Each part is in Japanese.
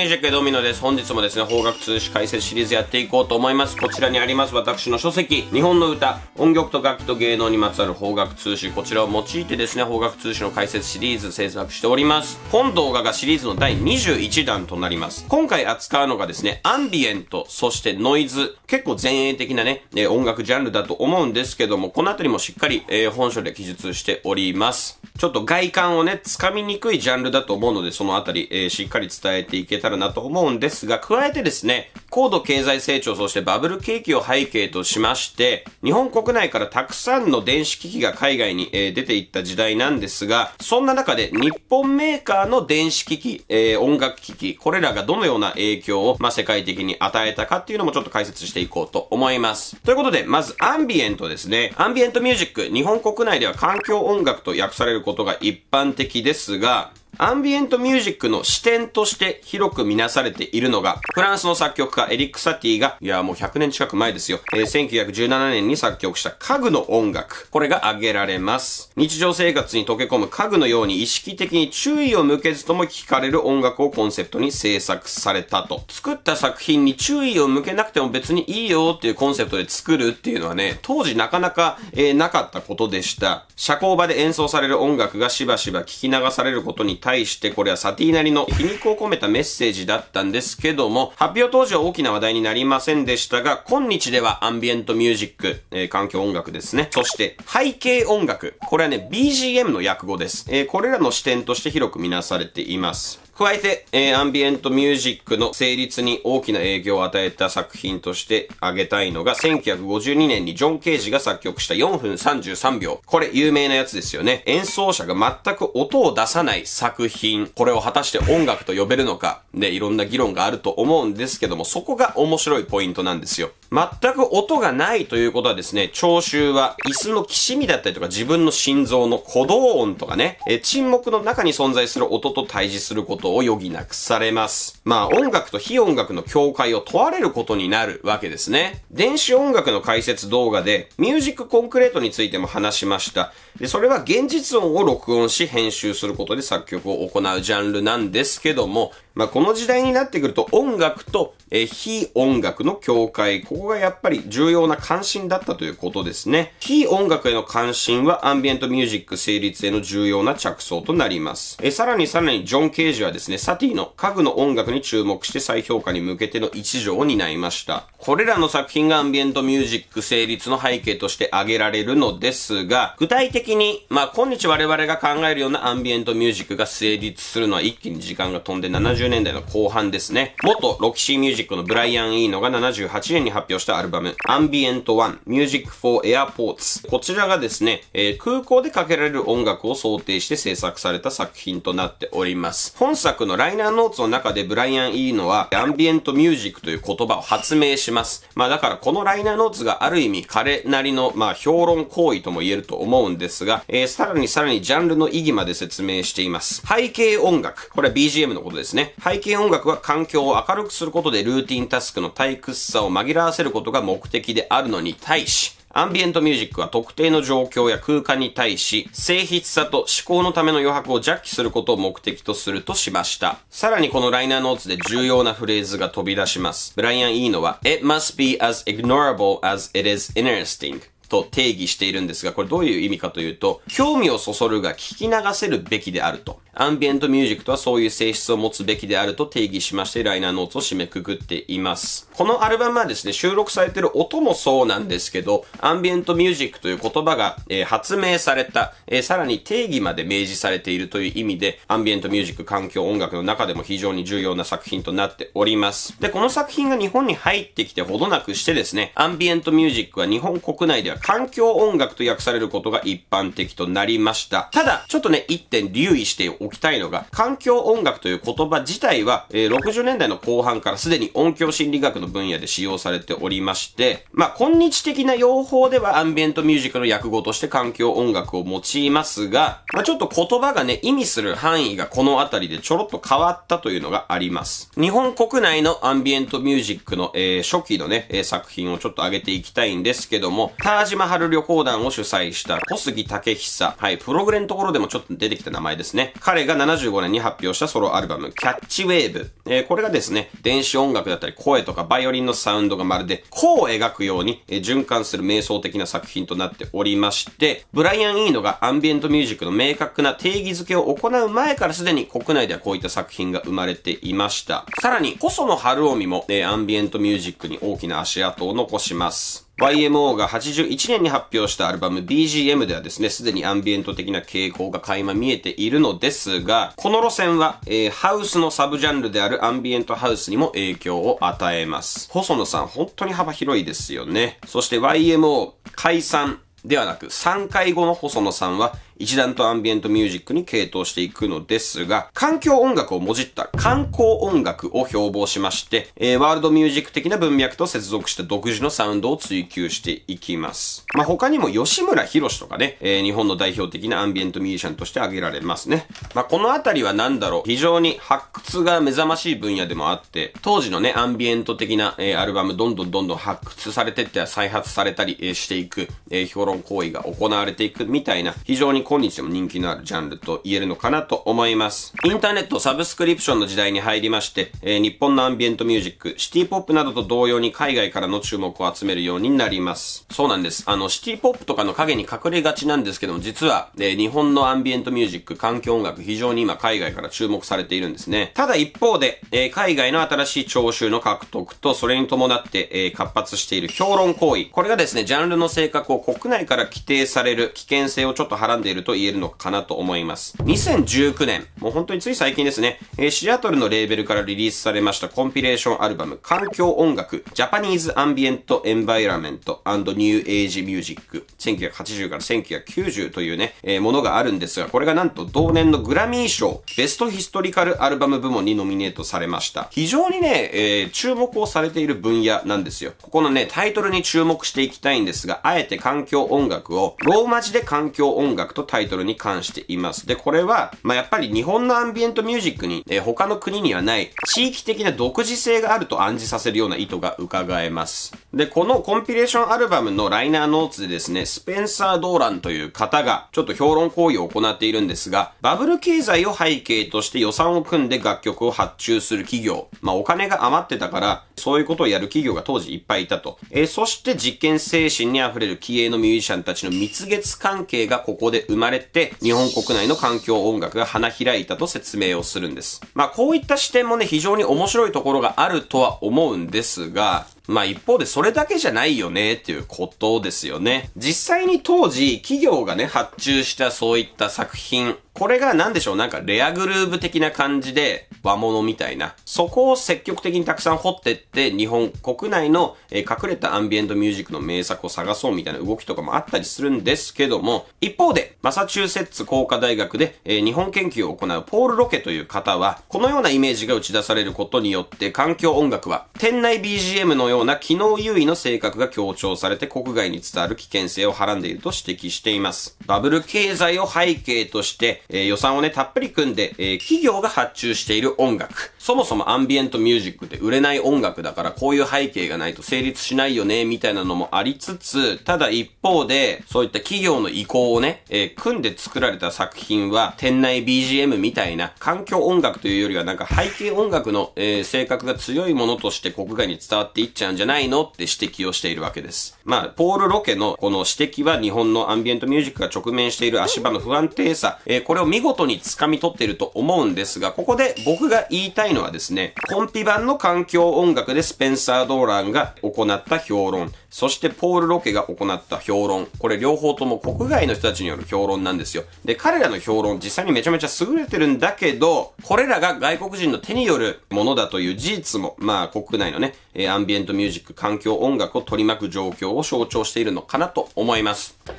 ミージックドミノです。本日もですね、方角通詞解説シリーズやっていこうと思います。こちらにあります、私の書籍、日本の歌、音曲と楽器と芸能にまつわる方角通詞、こちらを用いてですね、方角通詞の解説シリーズ制作しております。本動画がシリーズの第21弾となります。今回扱うのがですね、アンビエント、そしてノイズ、結構前衛的なね、え音楽ジャンルだと思うんですけども、このあたりもしっかり、えー、本書で記述しております。ちょっと外観をね、掴みにくいジャンルだと思うので、そのあたり、えー、しっかり伝えていけたらかるなと思うんですが、加えてですね、高度経済成長、そしてバブル景気を背景としまして、日本国内からたくさんの電子機器が海外に、えー、出ていった時代なんですが、そんな中で日本メーカーの電子機器、えー、音楽機器、これらがどのような影響を、まあ、世界的に与えたかっていうのもちょっと解説していこうと思います。ということで、まずアンビエントですね。アンビエントミュージック、日本国内では環境音楽と訳されることが一般的ですが、アンビエントミュージックの視点として広く見なされているのが、フランスの作曲家エリック・サティが、いやもう100年近く前ですよ、えー、1917年に作曲した家具の音楽、これが挙げられます。日常生活に溶け込む家具のように意識的に注意を向けずとも聞かれる音楽をコンセプトに制作されたと。作った作品に注意を向けなくても別にいいよっていうコンセプトで作るっていうのはね、当時なかなか、えー、なかったことでした。社交場で演奏される音楽がしばしば聞き流されることに対対してこれはサティなりの皮肉を込めたメッセージだったんですけども、発表当時は大きな話題になりませんでしたが、今日ではアンビエントミュージック、えー、環境音楽ですね。そして背景音楽。これはね、BGM の訳語です。えー、これらの視点として広く見なされています。加えて、えー、アンビエントミュージックの成立に大きな影響を与えた作品として挙げたいのが、1952年にジョン・ケージが作曲した4分33秒。これ有名なやつですよね。演奏者が全く音を出さない作品。これを果たして音楽と呼べるのか。で、いろんな議論があると思うんですけども、そこが面白いポイントなんですよ。全く音がないということはですね、聴衆は椅子のきしみだったりとか自分の心臓の鼓動音とかね、え沈黙の中に存在する音と対峙することを余儀なくされます。まあ音楽と非音楽の境界を問われることになるわけですね。電子音楽の解説動画でミュージックコンクレートについても話しました。で、それは現実音を録音し編集することで作曲を行うジャンルなんですけども、まあ、この時代になってくると音楽と、え非音楽の境界、ここがやっぱり重要な関心だったということですね。非音楽への関心はアンビエントミュージック成立への重要な着想となります。えさらにさらにジョン・ケージはですね、サティの家具の音楽に注目して再評価に向けての一助を担いました。これらの作品がアンビエントミュージック成立の背景として挙げられるのですが、具体的的に、まあ、今日我々が考えるようなアンビエントミュージックが成立するのは一気に時間が飛んで70年代の後半ですね。元ロキシーミュージックのブライアン・イーノが78年に発表したアルバム、アンビエント1ン・ミュージック・フォー・エア・ポーツ。こちらがですね、えー、空港でかけられる音楽を想定して制作された作品となっております。本作のライナーノーツの中でブライアン・イーノは、アンビエントミュージックという言葉を発明します。まあだからこのライナーノーツがある意味彼なりの、まあ評論行為とも言えると思うんですですが、えー、さらにさらにジャンルの意義まで説明しています。背景音楽。これは BGM のことですね。背景音楽は環境を明るくすることでルーティンタスクの退屈さを紛らわせることが目的であるのに対し、アンビエントミュージックは特定の状況や空間に対し、性質さと思考のための余白をジャッキすることを目的とするとしました。さらにこのライナーノーツで重要なフレーズが飛び出します。ブライアン・イーノは、It must be as ignorable as it is interesting. と定義しているんですが、これどういう意味かというと、興味をそそるが聞き流せるべきであると。アンビエントミュージックとはそういう性質を持つべきであると定義しまして、ライナーノーツを締めくくっています。このアルバムはですね、収録されている音もそうなんですけど、アンビエントミュージックという言葉が、えー、発明された、えー、さらに定義まで明示されているという意味で、アンビエントミュージック環境音楽の中でも非常に重要な作品となっております。で、この作品が日本に入ってきてほどなくしてですね、アンビエントミュージックは日本国内では環境音楽と訳されることが一般的となりました。ただ、ちょっとね、一点留意しておきたいのが、環境音楽という言葉自体は、えー、60年代の後半からすでに音響心理学の分野で使用されておりまして、まあ、今日的な用法ではアンビエントミュージックの訳語として環境音楽を用いますが、まあ、ちょっと言葉がね、意味する範囲がこのあたりでちょろっと変わったというのがあります。日本国内のアンビエントミュージックの、えー、初期のね、えー、作品をちょっと上げていきたいんですけども、田島春旅行団を主催した小杉武久、はい、プログレのところでもちょっと出てきた名前ですね。彼が75年に発表したソロアルバム、キャッチウェーブ。えー、これがですね、電子音楽だったり声とかバイオリンのサウンドがまるで弧を描くように、えー、循環する瞑想的な作品となっておりまして、ブライアン・イーノがアンビエントミュージックの明確な定義づけを行う前からすでに国内ではこういった作品が生まれていました。さらに、細野晴臣も、えー、アンビエントミュージックに大きな足跡を残します。YMO が81年に発表したアルバム BGM ではですね、すでにアンビエント的な傾向が垣間見えているのですが、この路線は、えー、ハウスのサブジャンルであるアンビエントハウスにも影響を与えます。細野さん、本当に幅広いですよね。そして YMO 解散ではなく、3回後の細野さんは、一段とアンビエントミュージックに傾倒していくのですが、環境音楽をもじった観光音楽を標榜しまして、えー、ワールドミュージック的な文脈と接続した独自のサウンドを追求していきます。まあ、他にも吉村博とかね、えー、日本の代表的なアンビエントミュージシャンとして挙げられますね。まあ、このあたりは何だろう、非常に発掘が目覚ましい分野でもあって、当時のね、アンビエント的な、えー、アルバムどんどんどんどん発掘されてって再発されたり、えしていく、え評論行為が行われていくみたいな、非常に今日でも人気のあるジャンルと言えるのかなと思います。インターネットサブスクリプションの時代に入りまして、えー、日本のアンビエントミュージック、シティポップなどと同様に海外からの注目を集めるようになります。そうなんです。あの、シティポップとかの影に隠れがちなんですけども、実は、えー、日本のアンビエントミュージック、環境音楽、非常に今海外から注目されているんですね。ただ一方で、えー、海外の新しい聴衆の獲得と、それに伴って、えー、活発している評論行為。これがですね、ジャンルの性格を国内から規定される危険性をちょっとはらんでいるると言えるのかなと思います。2019年、もう本当につい最近ですね、えー、シアトルのレーベルからリリースされましたコンピレーションアルバム、環境音楽、ジャパニーズアンビエントエンバイラメントニューエイジミュージック、1980から1990というね、えー、ものがあるんですが、これがなんと同年のグラミー賞、ベストヒストリカルアルバム部門にノミネートされました。非常にね、えー、注目をされている分野なんですよ。ここのね、タイトルに注目していきたいんですが、あえて環境音楽をローマ字で環境音楽ととタイトルに関しています。で、これは、まあ、やっぱり日本のアンビエントミュージックに、えー、他の国にはない地域的な独自性があると暗示させるような意図が伺えます。で、このコンピレーションアルバムのライナーノーツでですね、スペンサー・ドーランという方がちょっと評論行為を行っているんですが、バブル経済を背景として予算を組んで楽曲を発注する企業、まあお金が余ってたから、そういうことをやる企業が当時いっぱいいたと。えそして実験精神に溢れる気鋭のミュージシャンたちの蜜月関係がここで生まれて、日本国内の環境音楽が花開いたと説明をするんです。まあこういった視点もね、非常に面白いところがあるとは思うんですが、まあ一方でそれだけじゃないよねっていうことですよね。実際に当時企業がね発注したそういった作品、これが何でしょうなんかレアグルーブ的な感じで和物みたいな。そこを積極的にたくさん掘ってって日本国内の、え隠れたアンビエントミュージックの名作を探そうみたいな動きとかもあったりするんですけども、一方でマサチューセッツ工科大学で、え日本研究を行うポール・ロケという方はこのようなイメージが打ち出されることによって環境音楽は店内 BGM のようような機能優位の性格が強調されて国外に伝わる危険性をはらんでいると指摘しています。バブル経済を背景として、えー、予算をね、たっぷり組んで、えー、企業が発注している音楽。そもそもアンビエントミュージックって売れない音楽だから、こういう背景がないと成立しないよね、みたいなのもありつつ、ただ一方で、そういった企業の意向をね、えー、組んで作られた作品は、店内 BGM みたいな、環境音楽というよりは、なんか背景音楽の、えー、性格が強いものとして国外に伝わっていっちゃうんじゃないのって指摘をしているわけです。まあ、ポール・ロケのこの指摘は日本のアンビエントミュージックが直面している足場の不安定さ、えー、これを見事に掴み取っていると思うんですが、ここで僕が言いたいのはですね、コンピ版の環境音楽でスペンサー・ドーランが行った評論、そしてポール・ロケが行った評論、これ両方とも国外の人たちによる評論なんですよ。で、彼らの評論実際にめちゃめちゃ優れてるんだけど、これらが外国人の手によるものだという事実も、まあ国内のね、えー、アンビエントトミュージック環境音楽を取り巻く状況を象徴しているのかなと思います。は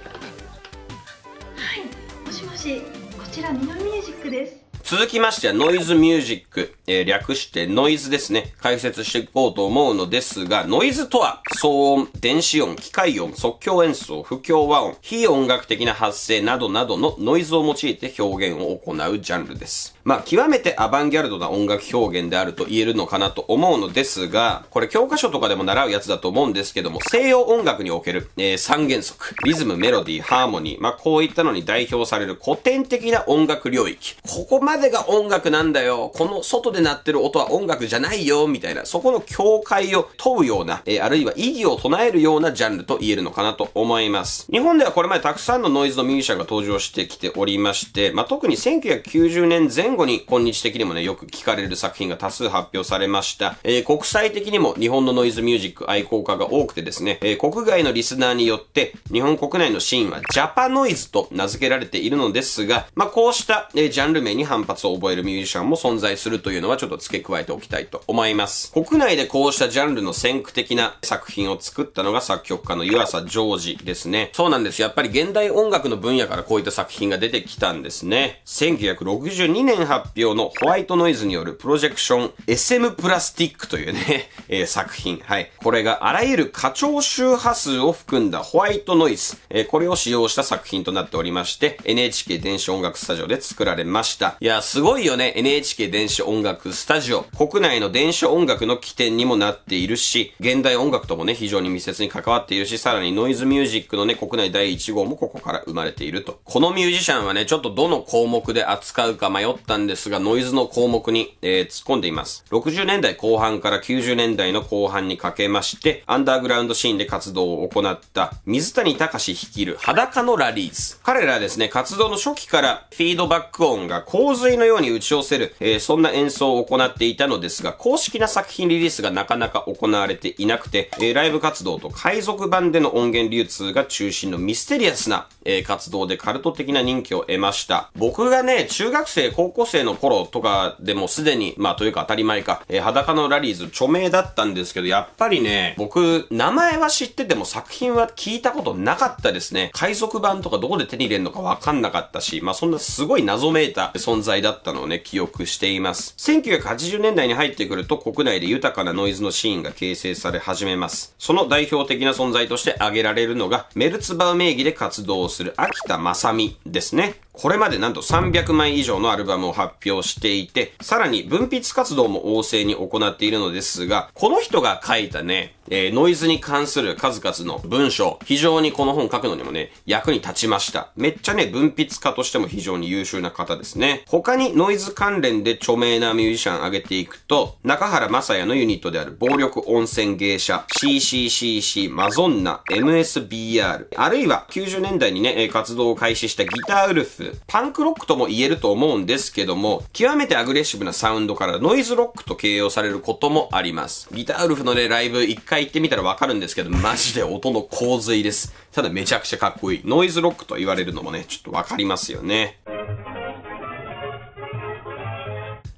い、もしもし、こちらミノミュージックです。続きましてはノイズミュージック、えー、略してノイズですね。解説していこうと思うのですが、ノイズとは騒音、電子音、機械音、即興演奏、不協和音、非音楽的な発声などなどのノイズを用いて表現を行うジャンルです。まあ、極めてアバンギャルドな音楽表現であると言えるのかなと思うのですが、これ教科書とかでも習うやつだと思うんですけども、西洋音楽における、えー、三原則、リズム、メロディー、ハーモニー、まあ、こういったのに代表される古典的な音楽領域。ここまでが音楽なんだよ。この外で鳴ってる音は音楽じゃないよ、みたいな、そこの境界を問うような、えー、あるいは意義を唱えるようなジャンルと言えるのかなと思います。日本ではこれまでたくさんのノイズのミュージシャンが登場してきておりまして、まあ、特に1990年前前後に今日的にもね、よく聞かれる作品が多数発表されました。えー、国際的にも日本のノイズミュージック愛好家が多くてですね、えー、国外のリスナーによって日本国内のシーンはジャパノイズと名付けられているのですが、まあ、こうした、えー、ジャンル名に反発を覚えるミュージシャンも存在するというのはちょっと付け加えておきたいと思います。国内でこうしたジャンルの先駆的な作品を作ったのが作曲家の湯浅ジョージですね。そうなんです。やっぱり現代音楽の分野からこういった作品が出てきたんですね。1962年発表のホワイトノイズによるプロジェクション SM プラスティックというね、えー、作品。はい。これがあらゆる過長周波数を含んだホワイトノイズ。えー、これを使用した作品となっておりまして、NHK 電子音楽スタジオで作られました。いや、すごいよね。NHK 電子音楽スタジオ。国内の電子音楽の起点にもなっているし、現代音楽ともね、非常に密接に関わっているし、さらにノイズミュージックのね、国内第1号もここから生まれていると。このミュージシャンはね、ちょっとどの項目で扱うか迷ったったんですが、ノイズの項目に、えー、突っ込んでいます。60年代後半から90年代の後半にかけまして、アンダーグラウンドシーンで活動を行った水谷隆率いる裸のラリーズ。彼らはですね、活動の初期からフィードバック音が洪水のように打ち寄せる、えー、そんな演奏を行っていたのですが、公式な作品リリースがなかなか行われていなくて、えー、ライブ活動と海賊版での音源流通が中心のミステリアスな、えー、活動でカルト的な人気を得ました。僕がね、中学生、高校校生の頃とかでもすでに、まあというか当たり前か、えー、裸のラリーズ著名だったんですけど、やっぱりね、僕、名前は知ってても作品は聞いたことなかったですね。海賊版とかどこで手に入れるのかわかんなかったし、まあそんなすごい謎めいた存在だったのをね、記憶しています。1980年代に入ってくると国内で豊かなノイズのシーンが形成され始めます。その代表的な存在として挙げられるのが、メルツバウ名義で活動する秋田正美ですね。これまでなんと300枚以上のアルバムを発表していて、さらに文筆活動も旺盛に行っているのですが、この人が書いたね、えー、ノイズに関する数々の文章、非常にこの本書くのにもね、役に立ちました。めっちゃね、文筆家としても非常に優秀な方ですね。他にノイズ関連で著名なミュージシャン挙げていくと、中原雅也のユニットである暴力温泉芸者、CCCC、マゾンナ、MSBR、あるいは90年代にね、活動を開始したギターウルフ、パンクロックとも言えると思うんですけども、極めてアグレッシブなサウンドからノイズロックと形容されることもあります。ギターウルフのね、ライブ一回行ってみたらわかるんですけど、マジで音の洪水です。ただめちゃくちゃかっこいい。ノイズロックと言われるのもね、ちょっとわかりますよね。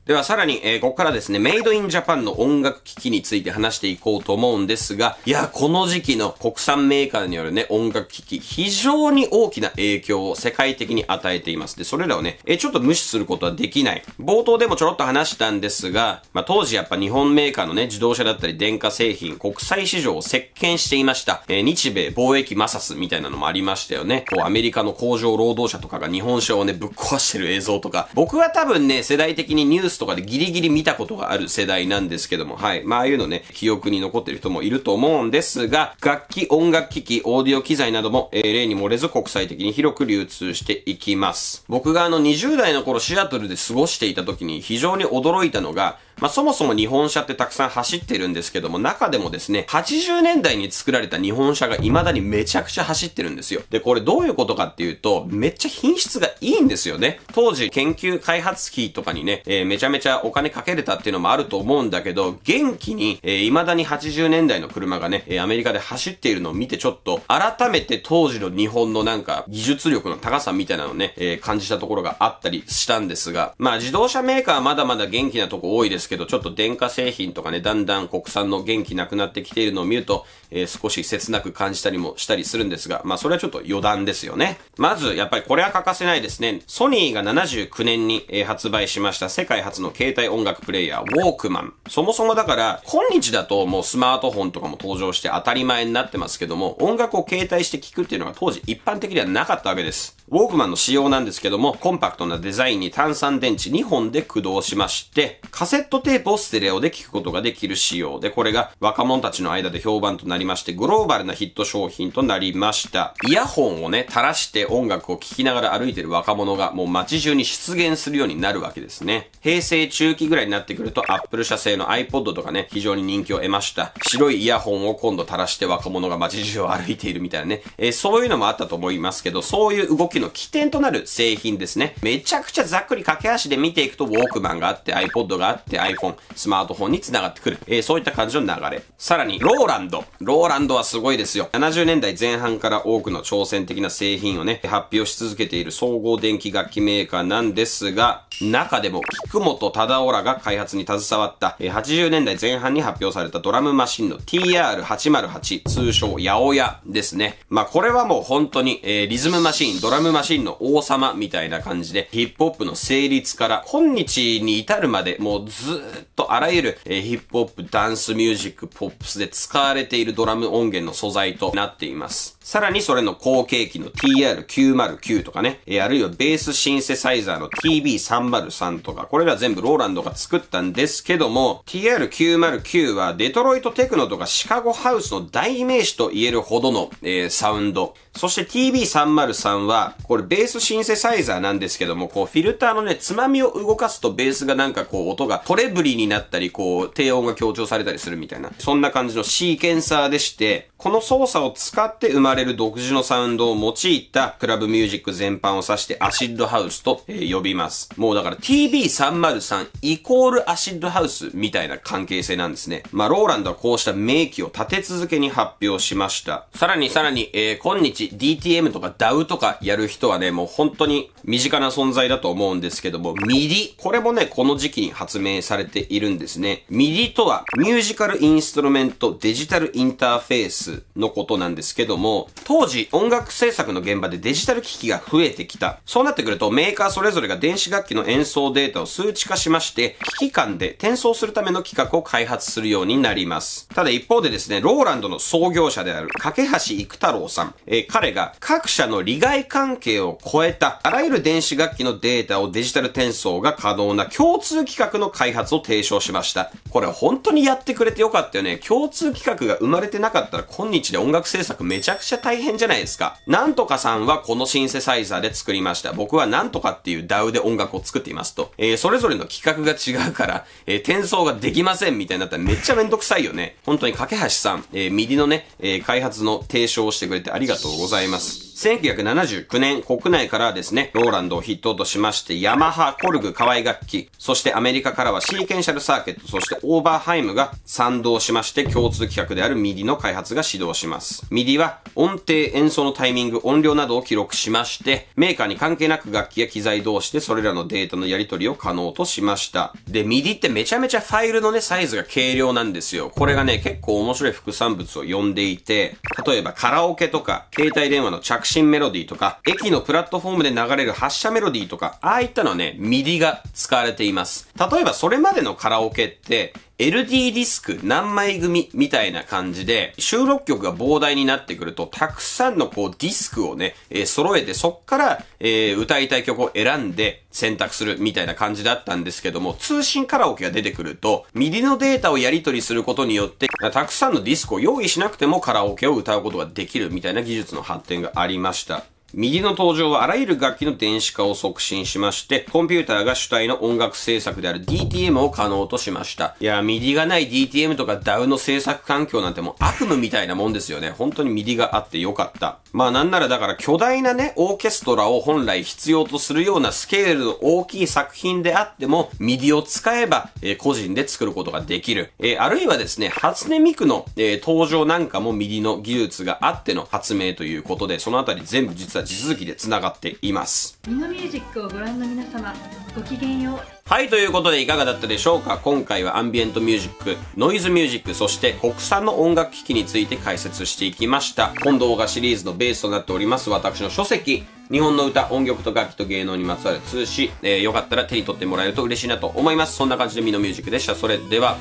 ではさらに、えー、ここからですね、メイドインジャパンの音楽機器について話していこうと思うんですが、いや、この時期の国産メーカーによるね、音楽機器、非常に大きな影響を世界的に与えています。で、それらをね、えー、ちょっと無視することはできない。冒頭でもちょろっと話したんですが、まあ、当時やっぱ日本メーカーのね、自動車だったり電化製品、国際市場を席巻していました。えー、日米貿易摩擦みたいなのもありましたよね。こう、アメリカの工場労働者とかが日本車をね、ぶっ壊してる映像とか、僕は多分ね、世代的にニューススとかでギリギリ見たことがある世代なんですけども、はい。まあ、ああいうのね、記憶に残ってる人もいると思うんですが、楽器、音楽機器、オーディオ機材なども、えー、例に漏れず国際的に広く流通していきます。僕があの20代の頃シアトルで過ごしていた時に非常に驚いたのが、まあ、そもそも日本車ってたくさん走ってるんですけども、中でもですね、80年代に作られた日本車が未だにめちゃくちゃ走ってるんですよ。で、これどういうことかっていうと、めっちゃ品質がいいんですよね。当時、研究開発費とかにね、えー、めちゃめちゃお金かけれたっていうのもあると思うんだけど、元気に、えー、未だに80年代の車がね、えー、アメリカで走っているのを見てちょっと、改めて当時の日本のなんか、技術力の高さみたいなのをね、えー、感じたところがあったりしたんですが、まあ自動車メーカーはまだまだ元気なとこ多いですですけど、ちょっと電化製品とかね、だんだん国産の元気なくなってきているのを見ると、えー、少し切なく感じたりもしたりするんですが、まあそれはちょっと余談ですよね。まず、やっぱりこれは欠かせないですね。ソニーが79年に、えー、発売しました世界初の携帯音楽プレイヤー、ウォークマン。そもそもだから、今日だともうスマートフォンとかも登場して当たり前になってますけども、音楽を携帯して聴くっていうのが当時一般的ではなかったわけです。ウォークマンの仕様なんですけども、コンパクトなデザインに炭酸電池2本で駆動しまして、カセットテープをステレオで聞くことができる仕様で、これが若者たちの間で評判となりまして、グローバルなヒット商品となりました。イヤホンをね、垂らして音楽を聴きながら歩いてる若者がもう街中に出現するようになるわけですね。平成中期ぐらいになってくると、Apple 社製の iPod とかね、非常に人気を得ました。白いイヤホンを今度垂らして若者が街中を歩いているみたいなね、えー、そういうのもあったと思いますけど、そういう動きのの起点となる製品ですね。めちゃくちゃざっくり駆け足で見ていくと、ウォークマンがあって、iPod があって、iPhone、スマートフォンに繋がってくる。えー、そういった感じの流れ。さらに、ローランド。ローランドはすごいですよ。70年代前半から多くの挑戦的な製品をね、発表し続けている総合電気楽器メーカーなんですが、中でも、菊本忠夫らが開発に携わった、えー、80年代前半に発表されたドラムマシンの TR808、通称、八百屋ですね。まあ、これはもう本当に、えー、リズムマシン、ドラムムマシンの王様みたいな感じで、ヒップホップの成立から今日に至るまで、もうずっとあらゆる、えー、ヒップホップ、ダンスミュージック、ポップスで使われているドラム音源の素材となっています。さらにそれの後継機の TR909 とかね、えあるいはベースシンセサイザーの TB303 とか、これら全部ローランドが作ったんですけども、TR909 はデトロイトテクノとかシカゴハウスの代名詞と言えるほどの、えー、サウンド。そして TB303 は、これベースシンセサイザーなんですけども、こうフィルターのね、つまみを動かすとベースがなんかこう音がトレブリになったり、こう低音が強調されたりするみたいな、そんな感じのシーケンサーでして、この操作を使って生まれる独自のサウンドを用いたクラブミュージック全般を指してアシッドハウスと呼びます。もうだから TB303 イコールアシッドハウスみたいな関係性なんですね。まあ、ローランドはこうした名機を立て続けに発表しました。さらにさらに、えー、今日 DTM とか DAW とかやる人はね、もう本当に身近な存在だと思うんですけども、MIDI。これもね、この時期に発明されているんですね。MIDI とはミュージカルインストルメントデジタルインターフェースのことなんですけども、当時音楽制作の現場でデジタル機器が増えてきた。そうなってくるとメーカーそれぞれが電子楽器の演奏データを数値化しまして、機器間で転送するための企画を開発するようになります。ただ一方でですね、ローランドの創業者である、架橋育太郎さん、えー、彼が各社の利害関係を超えた、あらゆる電子楽器のデータをデジタル転送が可能な共通企画の開発を提唱しました。これ本当にやってくれてよかったよね。共通企画が生まれてなかったらこ今日で音楽制作めちゃくちゃ大変じゃないですか。なんとかさんはこのシンセサイザーで作りました。僕はなんとかっていう DAW で音楽を作っていますと。えー、それぞれの企画が違うから、えー、転送ができませんみたいになったらめっちゃめんどくさいよね。本当に架橋さん、えー、右のね、え開発の提唱をしてくれてありがとうございます。1979年国内からですね、ローランドを筆頭としまして、ヤマハ、コルグ、河合楽器、そしてアメリカからはシーケンシャルサーキット、そしてオーバーハイムが賛同しまして、共通規格である MIDI の開発が始動します。MIDI は音程、演奏のタイミング、音量などを記録しまして、メーカーに関係なく楽器や機材同士でそれらのデータのやり取りを可能としました。で、MIDI ってめちゃめちゃファイルのね、サイズが軽量なんですよ。これがね、結構面白い副産物を呼んでいて、例えばカラオケとか、携帯電話の着着信メロディーとか、駅のプラットフォームで流れる発車メロディーとか、ああいったのはね、ミディが使われています。例えばそれまでのカラオケって、LD ディスク何枚組みたいな感じで、収録曲が膨大になってくると、たくさんのこうディスクをね、えー、揃えて、そっから、えー、歌いたい曲を選んで選択するみたいな感じだったんですけども、通信カラオケが出てくると、ミリのデータをやり取りすることによって、たくさんのディスクを用意しなくてもカラオケを歌うことができるみたいな技術の発展がありました。右の登場はあらゆる楽器の電子化を促進しまして、コンピューターが主体の音楽制作である DTM を可能としました。いや、MIDI がない DTM とか DAW の制作環境なんてもう悪夢みたいなもんですよね。本当に MIDI があってよかった。まあなんならだから巨大なね、オーケストラを本来必要とするようなスケールの大きい作品であっても、MIDI を使えば、えー、個人で作ることができる。えー、あるいはですね、初音ミクの、えー、登場なんかも MIDI の技術があっての発明ということで、そのあたり全部実は地続きで繋がっています。ミノミュージックをご覧の皆様、ごきげんよう。はい、ということでいかがだったでしょうか今回はアンビエントミュージック、ノイズミュージック、そして国産の音楽機器について解説していきました。本動画シリーズのベースとなっております私の書籍、日本の歌、音曲と楽器と芸能にまつわる通詞、えー、よかったら手に取ってもらえると嬉しいなと思います。そんな感じでミノミュージックでした。それでは。